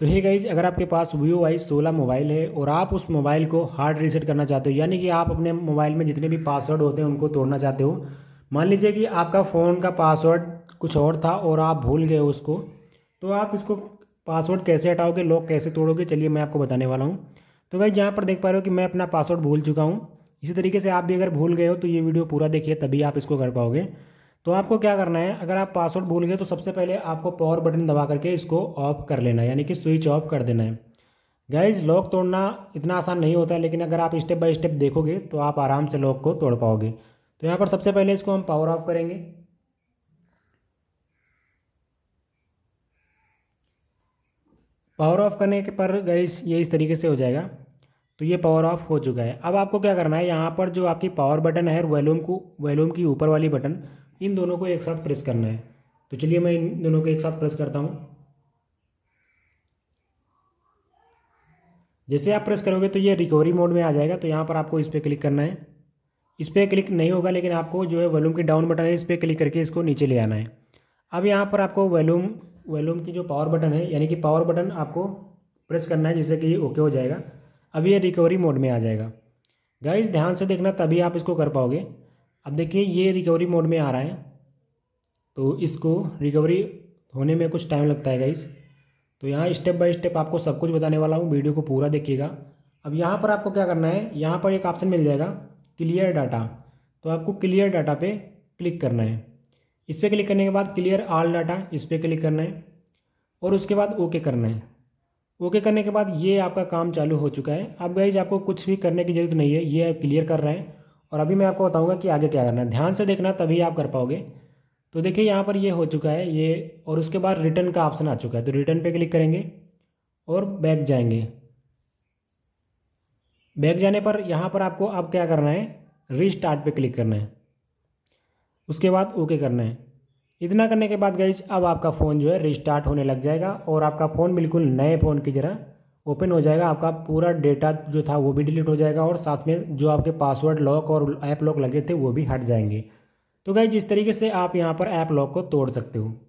तो हे गाइज अगर आपके पास वीवो वाई सोलह मोबाइल है और आप उस मोबाइल को हार्ड रीसेट करना चाहते हो यानी कि आप अपने मोबाइल में जितने भी पासवर्ड होते हैं उनको तोड़ना चाहते हो मान लीजिए कि आपका फ़ोन का पासवर्ड कुछ और था और आप भूल गए उसको तो आप इसको पासवर्ड कैसे हटाओगे लॉक कैसे तोड़ोगे चलिए मैं आपको बताने वाला हूँ तो गाइज यहाँ पर देख पा रहे हो कि मैं अपना पासवर्ड भूल चुका हूँ इसी तरीके से आप भी अगर भूल गए हो तो ये वीडियो पूरा देखिए तभी आप इसको कर पाओगे तो आपको क्या करना है अगर आप पासवर्ड भूल गए तो सबसे पहले आपको पावर बटन दबा करके इसको ऑफ कर लेना है यानी कि स्विच ऑफ कर देना है गाइज लॉक तोड़ना इतना आसान नहीं होता है लेकिन अगर आप स्टेप बाय स्टेप देखोगे तो आप आराम से लॉक को तोड़ पाओगे तो यहाँ पर सबसे पहले इसको हम पावर ऑफ करेंगे पावर ऑफ करने के पर गाइज ये इस तरीके से हो जाएगा तो ये पावर ऑफ हो चुका है अब आपको क्या करना है यहाँ पर जो आपकी पावर बटन है वॉल्यूम को वॉल्यूम की ऊपर वाली बटन इन दोनों को एक साथ प्रेस करना है तो चलिए मैं इन दोनों को एक साथ प्रेस करता हूँ जैसे आप प्रेस करोगे तो ये रिकवरी मोड में आ जाएगा तो यहाँ पर आपको इस पर क्लिक करना है इस पर क्लिक नहीं होगा लेकिन आपको जो है वॉल्यूम की डाउन बटन है इस पर क्लिक करके इसको नीचे ले आना है अब यहाँ पर आपको वॉल्यूम वॉल्यूम की जो पावर बटन है यानी कि पावर बटन आपको प्रेस करना है जिससे कि ओके हो जाएगा अब ये रिकवरी मोड में आ जाएगा गाइज ध्यान से देखना तभी आप इसको कर पाओगे अब देखिए ये रिकवरी मोड में आ रहा है तो इसको रिकवरी होने में कुछ टाइम लगता है गाइस तो यहाँ स्टेप बाय स्टेप आपको सब कुछ बताने वाला हूँ वीडियो को पूरा देखिएगा अब यहाँ पर आपको क्या करना है यहाँ पर एक ऑप्शन मिल जाएगा क्लियर डाटा तो आपको क्लियर डाटा पे क्लिक करना है इस पर क्लिक करने के बाद क्लियर आल डाटा इस पर क्लिक करना है और उसके बाद ओके करना है ओके करने के बाद ये आपका काम चालू हो चुका है अब गाइज आपको कुछ भी करने की ज़रूरत नहीं है ये क्लियर कर रहे हैं और अभी मैं आपको बताऊंगा कि आगे क्या करना है ध्यान से देखना तभी आप कर पाओगे तो देखिए यहाँ पर ये हो चुका है ये और उसके बाद रिटर्न का ऑप्शन आ चुका है तो रिटर्न पे क्लिक करेंगे और बैक जाएंगे बैक जाने पर यहाँ पर आपको अब क्या करना है रीस्टार्ट पे क्लिक करना है उसके बाद ओके करना है इतना करने के बाद गई अब आपका फ़ोन जो है रिस्टार्ट होने लग जाएगा और आपका फ़ोन बिल्कुल नए फ़ोन की जरा ओपन हो जाएगा आपका पूरा डेटा जो था वो भी डिलीट हो जाएगा और साथ में जो आपके पासवर्ड लॉक और ऐप लॉक लगे थे वो भी हट जाएंगे तो गाइज इस तरीके से आप यहाँ पर ऐप लॉक को तोड़ सकते हो